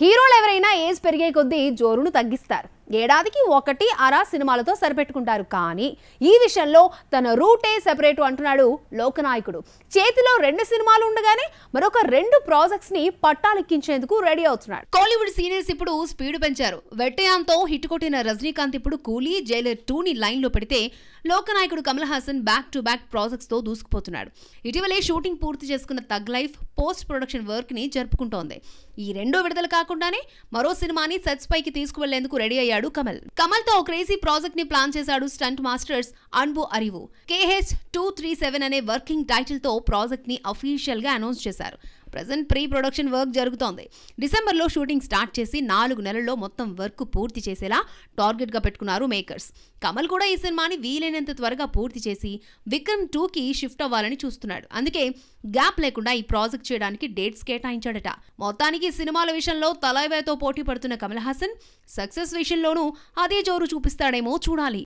హీరోలు ఎవరైనా ఏజ్ పెరిగే కొద్దీ జోరును తగ్గిస్తారు ఏడాదికి ఒకటి అర సినిమాలతో సరిపెట్టుకుంటారు కానీ ఈ విషయంలో తన రూటే సెపరేట్ అంటున్నాడు లోకనాయకుడు చేతిలో రెండు సినిమాలు ఉండగానే మరొక రెండు ప్రాజెక్ట్స్ ని పట్టాలెక్కించేందుకు రెడీ అవుతున్నాడు కోలీవుడ్ సీనియర్స్ ఇప్పుడు స్పీడ్ పెంచారు వెట్టయాంతో హిట్ కొట్టిన రజనీకాంత్ ఇప్పుడు కూలీ జైలర్ టూని లైన్ లో పెడితే లోకనాయకుడు Kamal Haasan back to back projects తో దూసుకుపోతున్నాడు ఇటీవలే షూటింగ్ పూర్తి చేసుకున్న తగ్ లైఫ్ పోస్ట్ ప్రొడక్షన్ వర్క్ ని జరుపుకుంటోంది ఈ రెండో విడుదల కాకుండానే మరో సినిమాని సెట్స్ పైకి తీసుకువెళ్లేందుకు రెడీ అయ్యాడు అడిగాడు కమల్ కమల్ తో క్రేజీ ప్రాజెక్ట్ ని ప్లాన్ చేశాడు stunt masters Anbu Arivu KH two three seven అనే వర్కింగ్ టైటిల్ తో ప్రాజెక్ట్ ని అఫీషియల్ గా అనౌన్స్ చేశారు ప్రజెంట్ ప్రీ ప్రొడక్షన్ వర్క్ జరుగుతోంది డిసెంబర్లో షూటింగ్ స్టార్ట్ చేసి నాలుగు నెలల్లో మొత్తం వర్క్ పూర్తి చేసేలా టార్గెట్గా పెట్టుకున్నారు మేకర్స్ కమల్ కూడా ఈ సినిమాని వీలైనంత త్వరగా పూర్తి చేసి విక్రమ్ టూకి షిఫ్ట్ అవ్వాలని చూస్తున్నాడు అందుకే గ్యాప్ లేకుండా ఈ ప్రాజెక్ట్ చేయడానికి డేట్స్ కేటాయించాడట మొత్తానికి సినిమాల విషయంలో తలైవేతో పోటీ పడుతున్న కమల్ హాసన్ సక్సెస్ విషయంలోనూ అదే జోరు చూపిస్తాడేమో చూడాలి